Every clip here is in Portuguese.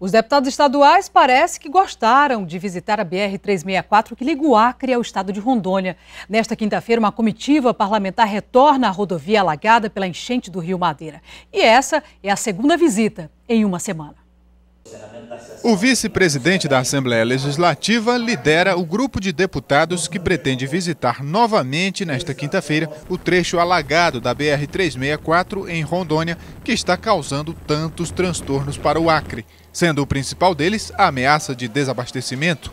Os deputados estaduais parece que gostaram de visitar a BR-364 que liga é o Acre ao estado de Rondônia. Nesta quinta-feira, uma comitiva parlamentar retorna à rodovia alagada pela enchente do Rio Madeira. E essa é a segunda visita em uma semana. O vice-presidente da Assembleia Legislativa lidera o grupo de deputados que pretende visitar novamente nesta quinta-feira o trecho alagado da BR-364 em Rondônia, que está causando tantos transtornos para o Acre, sendo o principal deles a ameaça de desabastecimento.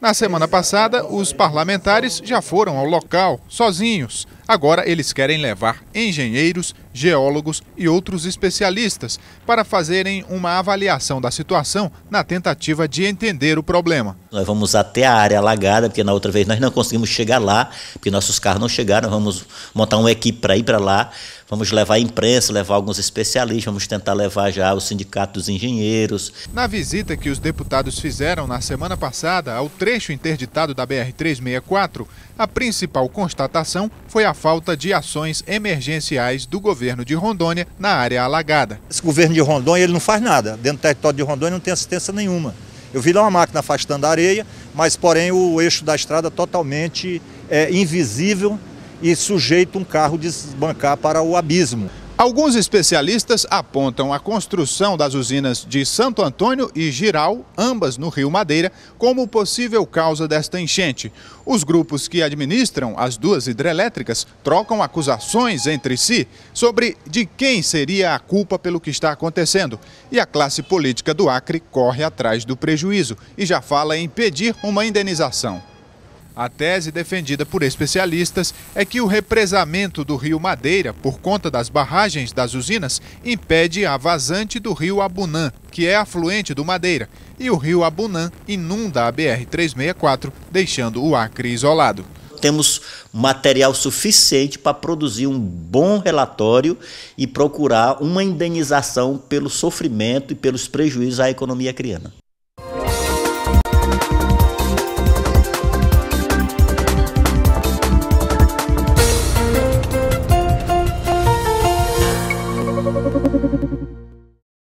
Na semana passada, os parlamentares já foram ao local, sozinhos, Agora eles querem levar engenheiros, geólogos e outros especialistas para fazerem uma avaliação da situação na tentativa de entender o problema. Nós vamos até a área alagada, porque na outra vez nós não conseguimos chegar lá, porque nossos carros não chegaram. Vamos montar uma equipe para ir para lá, vamos levar a imprensa, levar alguns especialistas, vamos tentar levar já o Sindicato dos Engenheiros. Na visita que os deputados fizeram na semana passada ao trecho interditado da BR-364, a principal constatação foi a falta de ações emergenciais do governo de Rondônia na área alagada. Esse governo de Rondônia ele não faz nada. Dentro do território de Rondônia não tem assistência nenhuma. Eu vi lá uma máquina afastando a areia, mas porém o eixo da estrada é totalmente é, invisível e sujeito um carro desbancar para o abismo. Alguns especialistas apontam a construção das usinas de Santo Antônio e Giral, ambas no Rio Madeira, como possível causa desta enchente. Os grupos que administram as duas hidrelétricas trocam acusações entre si sobre de quem seria a culpa pelo que está acontecendo. E a classe política do Acre corre atrás do prejuízo e já fala em pedir uma indenização. A tese defendida por especialistas é que o represamento do rio Madeira, por conta das barragens das usinas, impede a vazante do rio Abunã, que é afluente do Madeira, e o rio Abunã inunda a BR-364, deixando o Acre isolado. Temos material suficiente para produzir um bom relatório e procurar uma indenização pelo sofrimento e pelos prejuízos à economia criana.